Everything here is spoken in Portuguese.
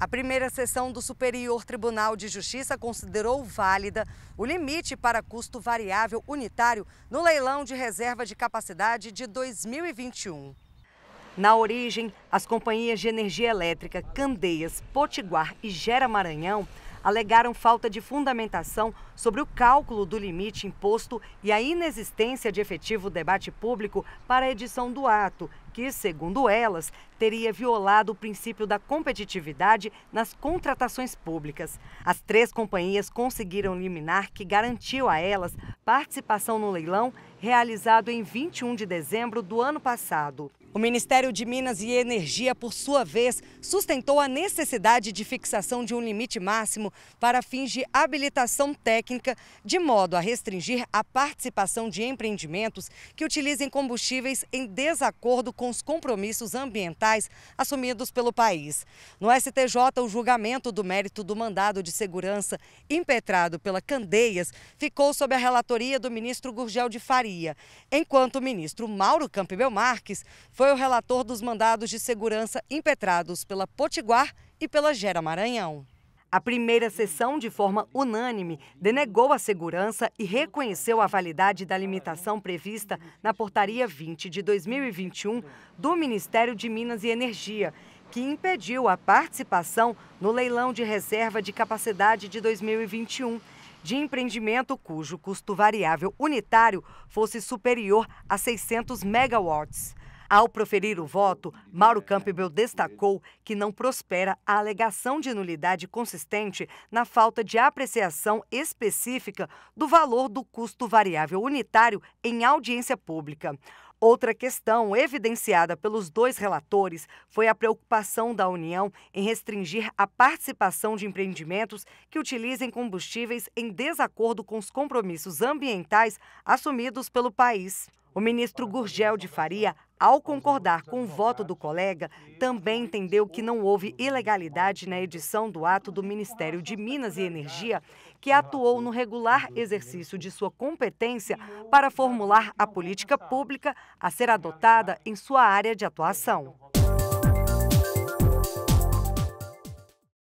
A primeira sessão do Superior Tribunal de Justiça considerou válida o limite para custo variável unitário no leilão de reserva de capacidade de 2021. Na origem, as companhias de energia elétrica Candeias, Potiguar e Gera Maranhão alegaram falta de fundamentação sobre o cálculo do limite imposto e a inexistência de efetivo debate público para a edição do ato, que, segundo elas, teria violado o princípio da competitividade nas contratações públicas. As três companhias conseguiram liminar que garantiu a elas participação no leilão realizado em 21 de dezembro do ano passado. O Ministério de Minas e Energia, por sua vez, sustentou a necessidade de fixação de um limite máximo turismo para fins de habilitação técnica, de modo a restringir a participação de empreendimentos que utilizem combustíveis em desacordo com os compromissos ambientais assumidos pelo país. No STJ, o julgamento do mérito do mandado de segurança impetrado pela Candeias ficou sob a relatoria do ministro Gurgel de Faria, enquanto o ministro Mauro Campbell Marques foi o relator dos mandados de segurança impetrados pela Potiguar e pela Gera Maranhão. A primeira sessão, de forma unânime, denegou a segurança e reconheceu a validade da limitação prevista na Portaria 20 de 2021 do Ministério de Minas e Energia, que impediu a participação no leilão de reserva de capacidade de 2021 de empreendimento cujo custo variável unitário fosse superior a 600 megawatts. Ao proferir o voto, Mauro Campbell destacou que não prospera a alegação de nulidade consistente na falta de apreciação específica do valor do custo variável unitário em audiência pública. Outra questão evidenciada pelos dois relatores foi a preocupação da União em restringir a participação de empreendimentos que utilizem combustíveis em desacordo com os compromissos ambientais assumidos pelo país. O ministro Gurgel de Faria, ao concordar com o voto do colega, também entendeu que não houve ilegalidade na edição do ato do Ministério de Minas e Energia, que atuou no regular exercício de sua competência para formular a política pública a ser adotada em sua área de atuação.